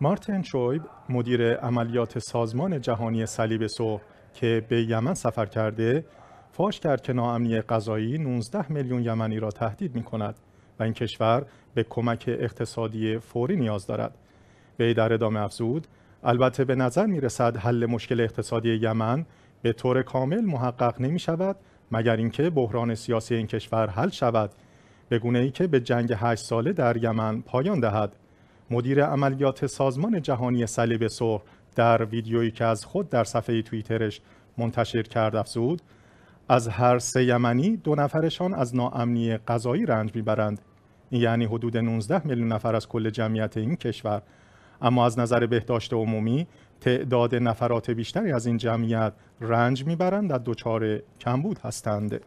مارتن شویب مدیر عملیات سازمان جهانی صلیب سرخ که به یمن سفر کرده فاش کرد که ناامنی غذایی 19 میلیون یمنی را تهدید می کند و این کشور به کمک اقتصادی فوری نیاز دارد. وی در ادامه افزود البته به نظر می رسد حل مشکل اقتصادی یمن به طور کامل محقق نمی شود مگر اینکه بحران سیاسی این کشور حل شود به گونه ای که به جنگ 8 ساله در یمن پایان دهد. مدیر عملیات سازمان جهانی صلیب سرخ در ویدیویی که از خود در صفحه توییترش منتشر کرد افزود از هر سه یمنی دو نفرشان از ناامنی غذایی رنج میبرند یعنی حدود 19 میلیون نفر از کل جمعیت این کشور اما از نظر بهداشت عمومی تعداد نفرات بیشتری از این جمعیت رنج میبرند و دچار کمبود هستند